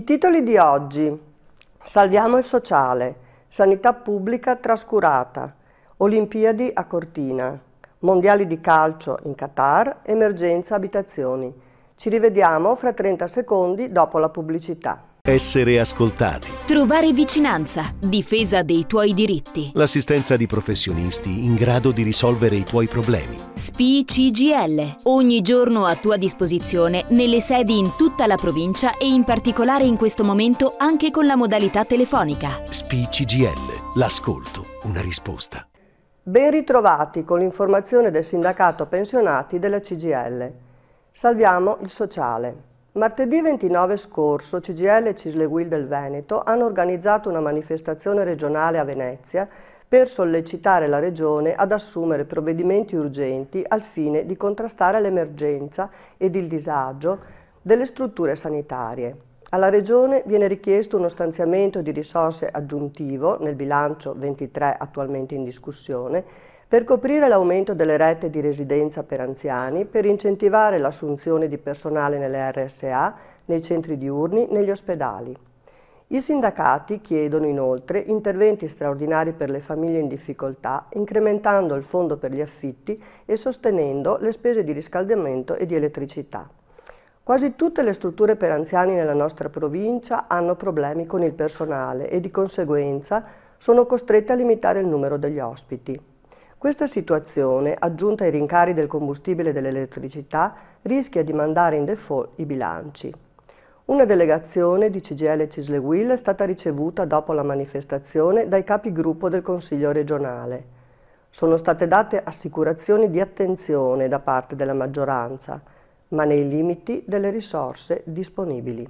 I titoli di oggi. Salviamo il sociale. Sanità pubblica trascurata. Olimpiadi a Cortina. Mondiali di calcio in Qatar. Emergenza abitazioni. Ci rivediamo fra 30 secondi dopo la pubblicità essere ascoltati. Trovare vicinanza, difesa dei tuoi diritti. L'assistenza di professionisti in grado di risolvere i tuoi problemi. SPI ogni giorno a tua disposizione nelle sedi in tutta la provincia e in particolare in questo momento anche con la modalità telefonica. SPI l'ascolto, una risposta. Ben ritrovati con l'informazione del sindacato pensionati della CGL. Salviamo il sociale. Martedì 29 scorso CGL e Cisle Guil del Veneto hanno organizzato una manifestazione regionale a Venezia per sollecitare la Regione ad assumere provvedimenti urgenti al fine di contrastare l'emergenza ed il disagio delle strutture sanitarie. Alla Regione viene richiesto uno stanziamento di risorse aggiuntivo nel bilancio 23 attualmente in discussione per coprire l'aumento delle rette di residenza per anziani, per incentivare l'assunzione di personale nelle RSA, nei centri diurni, negli ospedali. I sindacati chiedono inoltre interventi straordinari per le famiglie in difficoltà, incrementando il fondo per gli affitti e sostenendo le spese di riscaldamento e di elettricità. Quasi tutte le strutture per anziani nella nostra provincia hanno problemi con il personale e di conseguenza sono costrette a limitare il numero degli ospiti. Questa situazione, aggiunta ai rincari del combustibile e dell'elettricità, rischia di mandare in default i bilanci. Una delegazione di CGL Cisleguil è stata ricevuta dopo la manifestazione dai capigruppo del Consiglio regionale. Sono state date assicurazioni di attenzione da parte della maggioranza, ma nei limiti delle risorse disponibili.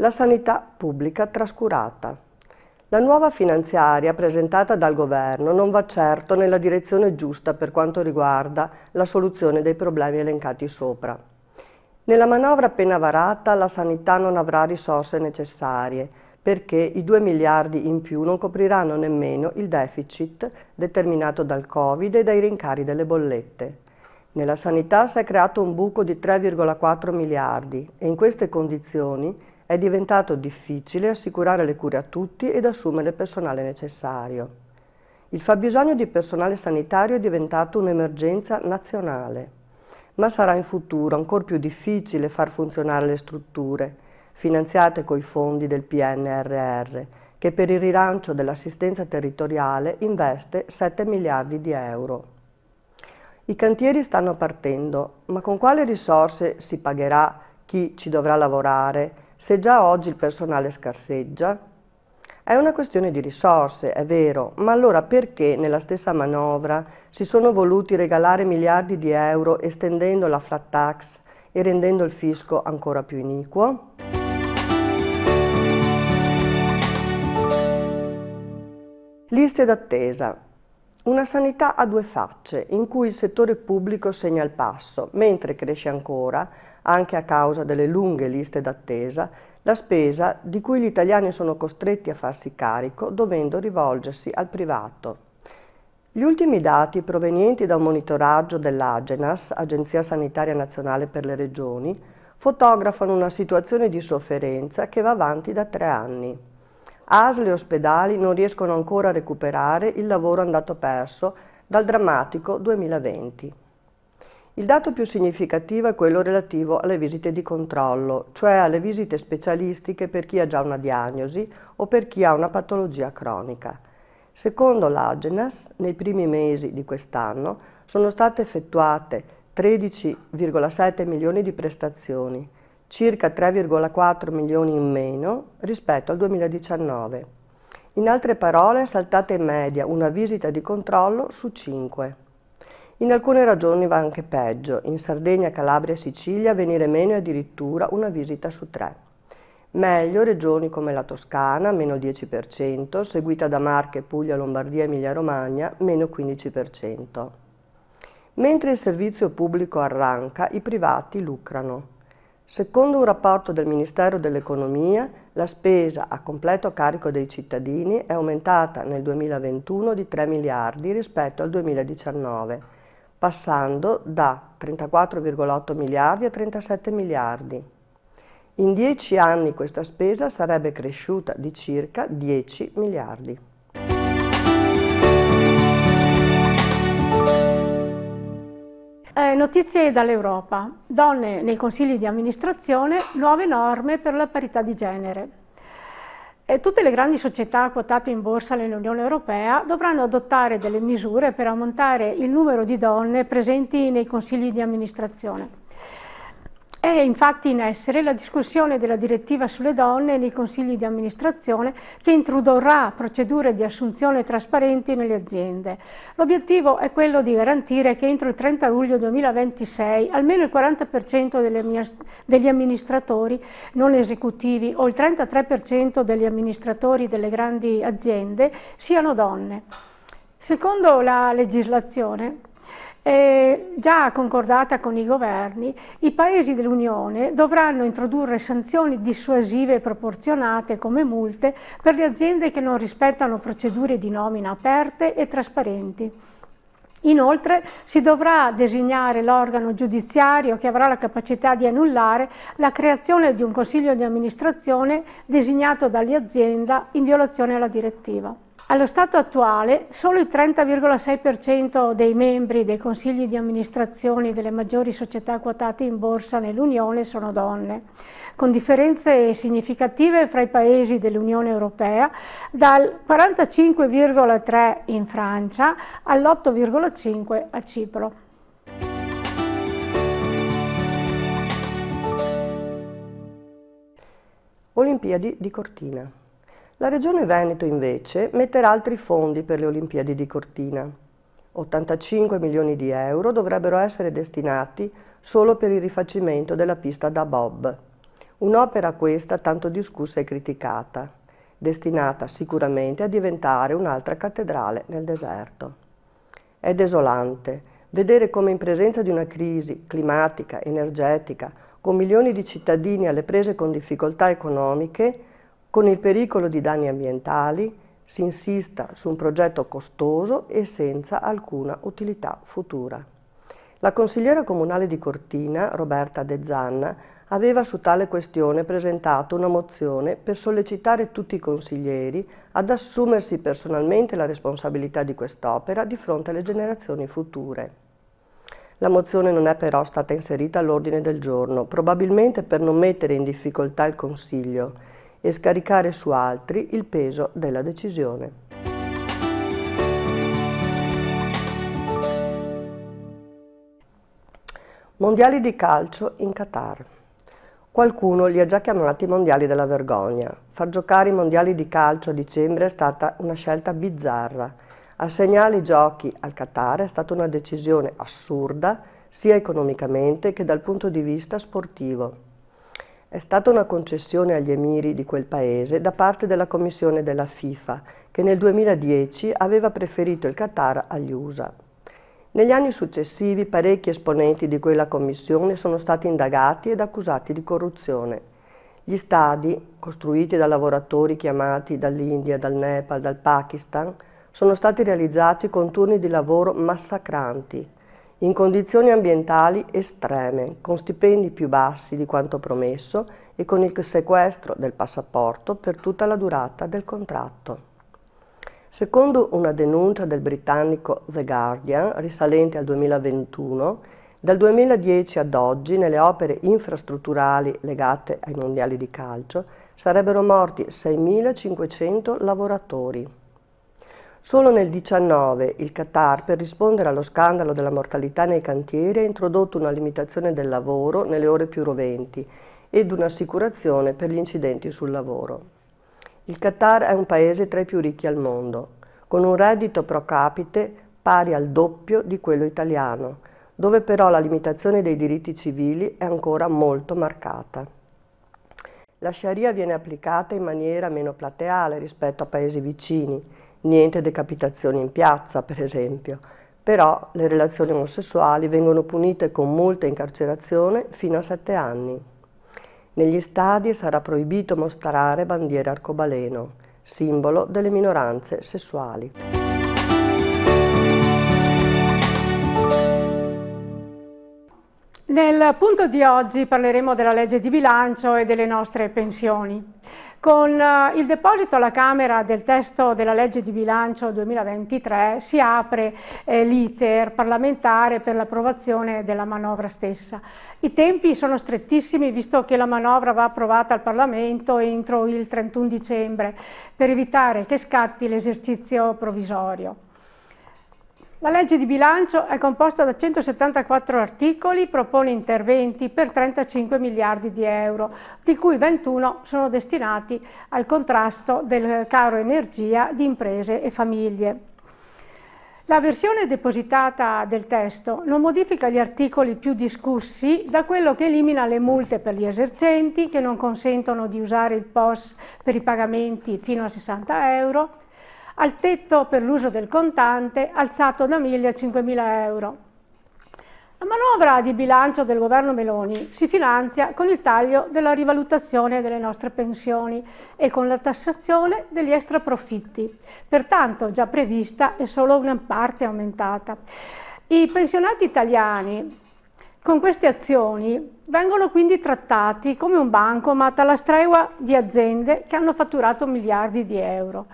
La sanità pubblica trascurata. La nuova finanziaria presentata dal Governo non va certo nella direzione giusta per quanto riguarda la soluzione dei problemi elencati sopra. Nella manovra appena varata la sanità non avrà risorse necessarie perché i 2 miliardi in più non copriranno nemmeno il deficit determinato dal Covid e dai rincari delle bollette. Nella sanità si è creato un buco di 3,4 miliardi e in queste condizioni è diventato difficile assicurare le cure a tutti ed assumere il personale necessario. Il fabbisogno di personale sanitario è diventato un'emergenza nazionale, ma sarà in futuro ancora più difficile far funzionare le strutture, finanziate coi fondi del PNRR, che per il rilancio dell'assistenza territoriale investe 7 miliardi di euro. I cantieri stanno partendo, ma con quale risorse si pagherà chi ci dovrà lavorare se già oggi il personale scarseggia, è una questione di risorse, è vero, ma allora perché nella stessa manovra si sono voluti regalare miliardi di euro estendendo la flat tax e rendendo il fisco ancora più iniquo? Liste d'attesa. Una sanità a due facce, in cui il settore pubblico segna il passo, mentre cresce ancora, anche a causa delle lunghe liste d'attesa, la spesa di cui gli italiani sono costretti a farsi carico dovendo rivolgersi al privato. Gli ultimi dati provenienti da un monitoraggio dell'Agenas, Agenzia Sanitaria Nazionale per le Regioni, fotografano una situazione di sofferenza che va avanti da tre anni. Asle e ospedali non riescono ancora a recuperare il lavoro andato perso dal drammatico 2020. Il dato più significativo è quello relativo alle visite di controllo, cioè alle visite specialistiche per chi ha già una diagnosi o per chi ha una patologia cronica. Secondo l'Agenas, nei primi mesi di quest'anno sono state effettuate 13,7 milioni di prestazioni, circa 3,4 milioni in meno rispetto al 2019. In altre parole è saltata in media una visita di controllo su 5. In alcune regioni va anche peggio, in Sardegna, Calabria e Sicilia venire meno è addirittura una visita su tre. Meglio regioni come la Toscana, meno 10%, seguita da Marche, Puglia, Lombardia e Emilia-Romagna, meno 15%. Mentre il servizio pubblico arranca, i privati lucrano. Secondo un rapporto del Ministero dell'Economia, la spesa a completo carico dei cittadini è aumentata nel 2021 di 3 miliardi rispetto al 2019 passando da 34,8 miliardi a 37 miliardi. In dieci anni questa spesa sarebbe cresciuta di circa 10 miliardi. Eh, notizie dall'Europa. Donne nei consigli di amministrazione, nuove norme per la parità di genere tutte le grandi società quotate in borsa nell'Unione Europea dovranno adottare delle misure per aumentare il numero di donne presenti nei consigli di amministrazione. È infatti in essere la discussione della direttiva sulle donne nei consigli di amministrazione che introdurrà procedure di assunzione trasparenti nelle aziende. L'obiettivo è quello di garantire che entro il 30 luglio 2026 almeno il 40% degli amministratori non esecutivi o il 33% degli amministratori delle grandi aziende siano donne. Secondo la legislazione, eh, già concordata con i governi, i paesi dell'Unione dovranno introdurre sanzioni dissuasive e proporzionate come multe per le aziende che non rispettano procedure di nomina aperte e trasparenti. Inoltre si dovrà designare l'organo giudiziario che avrà la capacità di annullare la creazione di un consiglio di amministrazione designato dall'azienda in violazione alla direttiva. Allo stato attuale solo il 30,6% dei membri dei consigli di amministrazione delle maggiori società quotate in borsa nell'Unione sono donne, con differenze significative fra i paesi dell'Unione Europea, dal 45,3% in Francia all'8,5% a Cipro. Olimpiadi di Cortina la Regione Veneto invece metterà altri fondi per le Olimpiadi di Cortina. 85 milioni di euro dovrebbero essere destinati solo per il rifacimento della pista da bob. Un'opera questa tanto discussa e criticata, destinata sicuramente a diventare un'altra cattedrale nel deserto. È desolante vedere come in presenza di una crisi climatica, energetica, con milioni di cittadini alle prese con difficoltà economiche, con il pericolo di danni ambientali, si insista su un progetto costoso e senza alcuna utilità futura. La consigliera comunale di Cortina, Roberta De Zanna, aveva su tale questione presentato una mozione per sollecitare tutti i consiglieri ad assumersi personalmente la responsabilità di quest'opera di fronte alle generazioni future. La mozione non è però stata inserita all'ordine del giorno, probabilmente per non mettere in difficoltà il Consiglio, e scaricare su altri il peso della decisione. Mondiali di calcio in Qatar. Qualcuno li ha già chiamati mondiali della vergogna. Far giocare i mondiali di calcio a dicembre è stata una scelta bizzarra. Assegnare i giochi al Qatar è stata una decisione assurda sia economicamente che dal punto di vista sportivo. È stata una concessione agli emiri di quel paese da parte della commissione della FIFA, che nel 2010 aveva preferito il Qatar agli USA. Negli anni successivi parecchi esponenti di quella commissione sono stati indagati ed accusati di corruzione. Gli stadi, costruiti da lavoratori chiamati dall'India, dal Nepal, dal Pakistan, sono stati realizzati con turni di lavoro massacranti, in condizioni ambientali estreme, con stipendi più bassi di quanto promesso e con il sequestro del passaporto per tutta la durata del contratto. Secondo una denuncia del britannico The Guardian, risalente al 2021, dal 2010 ad oggi nelle opere infrastrutturali legate ai mondiali di calcio sarebbero morti 6.500 lavoratori. Solo nel 2019 il Qatar, per rispondere allo scandalo della mortalità nei cantieri, ha introdotto una limitazione del lavoro nelle ore più roventi ed un'assicurazione per gli incidenti sul lavoro. Il Qatar è un paese tra i più ricchi al mondo, con un reddito pro capite pari al doppio di quello italiano, dove però la limitazione dei diritti civili è ancora molto marcata. La Sharia viene applicata in maniera meno plateale rispetto a paesi vicini niente decapitazioni in piazza, per esempio, però le relazioni omosessuali vengono punite con multa e incarcerazione fino a 7 anni. Negli stadi sarà proibito mostrare bandiere arcobaleno, simbolo delle minoranze sessuali. Nel punto di oggi parleremo della legge di bilancio e delle nostre pensioni. Con eh, il deposito alla Camera del testo della legge di bilancio 2023 si apre eh, l'iter parlamentare per l'approvazione della manovra stessa. I tempi sono strettissimi visto che la manovra va approvata al Parlamento entro il 31 dicembre per evitare che scatti l'esercizio provvisorio. La legge di bilancio è composta da 174 articoli, propone interventi per 35 miliardi di euro, di cui 21 sono destinati al contrasto del caro energia di imprese e famiglie. La versione depositata del testo non modifica gli articoli più discussi da quello che elimina le multe per gli esercenti che non consentono di usare il POS per i pagamenti fino a 60 euro, al tetto per l'uso del contante alzato da 1.000 a 5.000 euro. La manovra di bilancio del governo Meloni si finanzia con il taglio della rivalutazione delle nostre pensioni e con la tassazione degli extraprofitti, pertanto già prevista e solo una parte aumentata. I pensionati italiani con queste azioni vengono quindi trattati come un bancomat alla stregua di aziende che hanno fatturato miliardi di euro.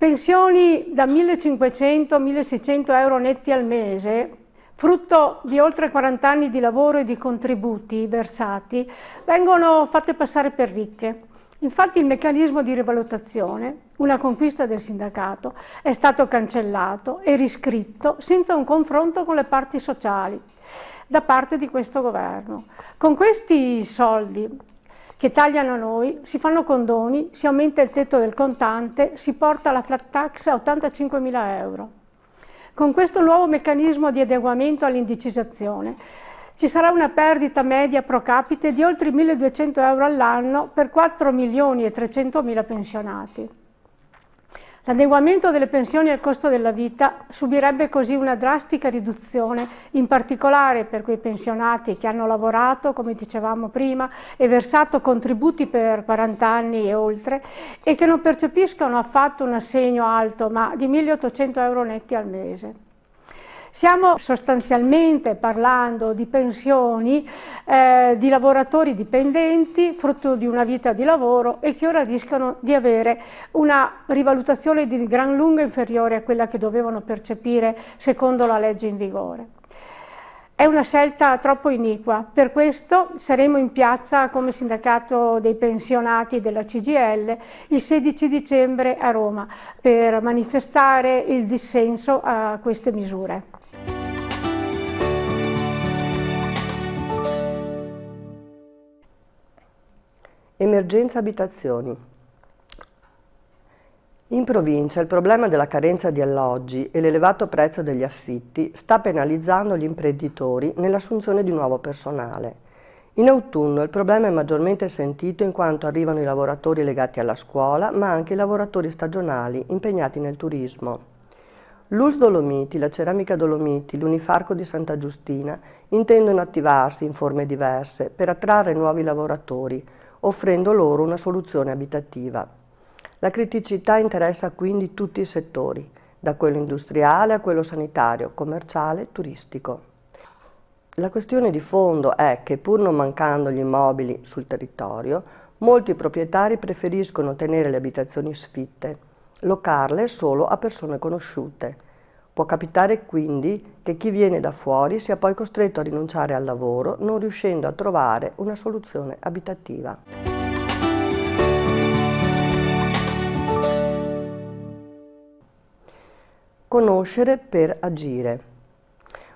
Pensioni da 1.500-1.600 euro netti al mese, frutto di oltre 40 anni di lavoro e di contributi versati, vengono fatte passare per ricche. Infatti il meccanismo di rivalutazione, una conquista del sindacato, è stato cancellato e riscritto senza un confronto con le parti sociali da parte di questo governo. Con questi soldi che tagliano noi, si fanno condoni, si aumenta il tetto del contante, si porta la flat tax a 85.000 euro. Con questo nuovo meccanismo di adeguamento all'indicizzazione ci sarà una perdita media pro capite di oltre 1.200 euro all'anno per 4 milioni e 300 mila pensionati. L'adeguamento delle pensioni al costo della vita subirebbe così una drastica riduzione, in particolare per quei pensionati che hanno lavorato, come dicevamo prima, e versato contributi per 40 anni e oltre e che non percepiscono affatto un assegno alto, ma di 1.800 euro netti al mese. Siamo sostanzialmente parlando di pensioni eh, di lavoratori dipendenti, frutto di una vita di lavoro e che ora rischiano di avere una rivalutazione di gran lunga inferiore a quella che dovevano percepire secondo la legge in vigore. È una scelta troppo iniqua, per questo saremo in piazza come sindacato dei pensionati della CGL il 16 dicembre a Roma per manifestare il dissenso a queste misure. Emergenza abitazioni. In provincia il problema della carenza di alloggi e l'elevato prezzo degli affitti sta penalizzando gli imprenditori nell'assunzione di nuovo personale. In autunno il problema è maggiormente sentito in quanto arrivano i lavoratori legati alla scuola, ma anche i lavoratori stagionali impegnati nel turismo. L'US Dolomiti, la Ceramica Dolomiti, l'Unifarco di Santa Giustina intendono attivarsi in forme diverse per attrarre nuovi lavoratori, offrendo loro una soluzione abitativa. La criticità interessa quindi tutti i settori, da quello industriale a quello sanitario, commerciale e turistico. La questione di fondo è che pur non mancando gli immobili sul territorio, molti proprietari preferiscono tenere le abitazioni sfitte, locarle solo a persone conosciute, Può capitare quindi che chi viene da fuori sia poi costretto a rinunciare al lavoro non riuscendo a trovare una soluzione abitativa. Conoscere per agire.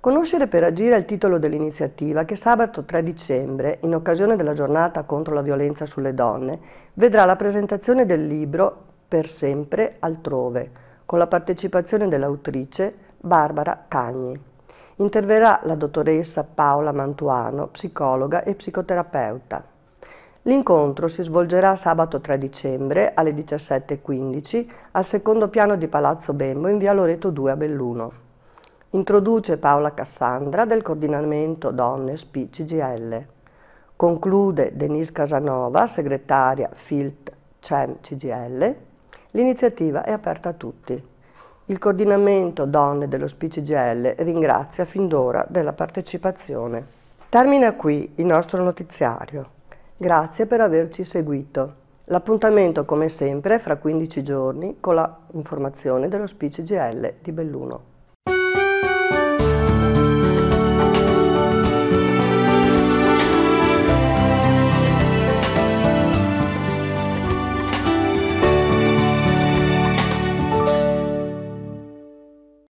Conoscere per agire è il titolo dell'iniziativa che sabato 3 dicembre, in occasione della giornata contro la violenza sulle donne, vedrà la presentazione del libro Per sempre altrove con la partecipazione dell'autrice Barbara Cagni. Interverrà la dottoressa Paola Mantuano, psicologa e psicoterapeuta. L'incontro si svolgerà sabato 3 dicembre alle 17.15 al secondo piano di Palazzo Bembo in via Loreto 2 a Belluno. Introduce Paola Cassandra del coordinamento Donne SPI CGL. Conclude Denise Casanova, segretaria FILT CEM CGL L'iniziativa è aperta a tutti. Il coordinamento donne dell'Ospice GL ringrazia fin d'ora della partecipazione. Termina qui il nostro notiziario. Grazie per averci seguito. L'appuntamento come sempre è fra 15 giorni con la informazione dell'Ospice GL di Belluno.